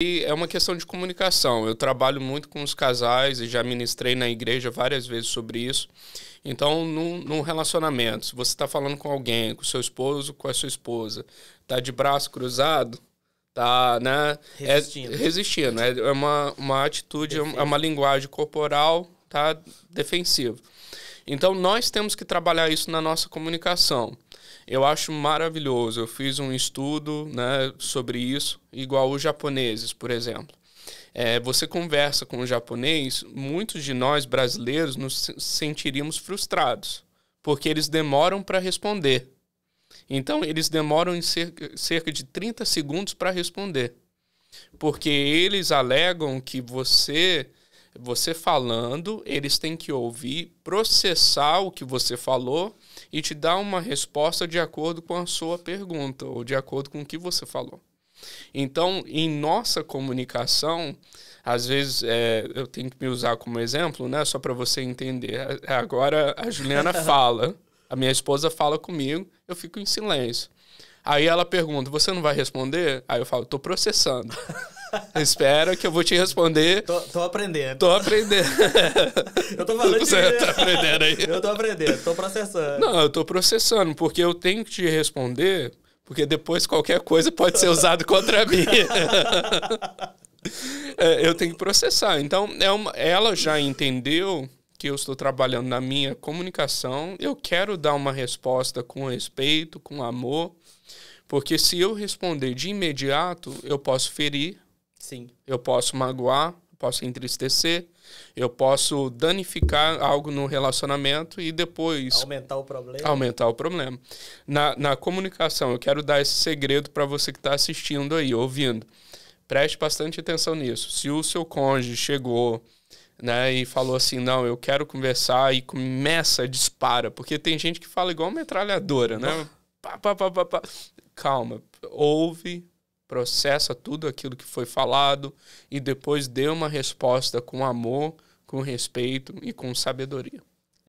E é uma questão de comunicação. Eu trabalho muito com os casais e já ministrei na igreja várias vezes sobre isso. Então, num, num relacionamento, se você está falando com alguém, com seu esposo, com a sua esposa, tá de braço cruzado, tá, né? É resistindo. É, resistindo. É uma, uma atitude, é uma linguagem corporal, tá? Defensiva. Então nós temos que trabalhar isso na nossa comunicação. Eu acho maravilhoso. Eu fiz um estudo né, sobre isso, igual os japoneses, por exemplo. É, você conversa com o japonês, muitos de nós brasileiros nos sentiríamos frustrados, porque eles demoram para responder. Então, eles demoram em cerca, cerca de 30 segundos para responder. Porque eles alegam que você você falando, eles têm que ouvir, processar o que você falou e te dar uma resposta de acordo com a sua pergunta ou de acordo com o que você falou. Então, em nossa comunicação, às vezes é, eu tenho que me usar como exemplo, né? Só para você entender. É, agora a Juliana fala, a minha esposa fala comigo, eu fico em silêncio. Aí ela pergunta: "Você não vai responder?" Aí eu falo: estou processando." Espera que eu vou te responder. Tô, tô aprendendo. Tô aprendendo. eu tô falando Você de... tá aprendendo aí. Eu tô aprendendo, tô processando. Não, eu tô processando, porque eu tenho que te responder, porque depois qualquer coisa pode ser usado contra mim. é, eu tenho que processar. Então, é uma... ela já entendeu que eu estou trabalhando na minha comunicação, eu quero dar uma resposta com respeito, com amor, porque se eu responder de imediato, eu posso ferir Sim. Eu posso magoar, posso entristecer, eu posso danificar algo no relacionamento e depois. Aumentar o problema. Aumentar o problema. Na, na comunicação, eu quero dar esse segredo para você que está assistindo aí, ouvindo. Preste bastante atenção nisso. Se o seu cônjuge chegou né, e falou assim: não, eu quero conversar, e começa, dispara, porque tem gente que fala igual metralhadora, né? Pá, pá, pá, pá, pá. Calma, ouve, processa tudo aquilo que foi falado e depois dê uma resposta com amor, com respeito e com sabedoria.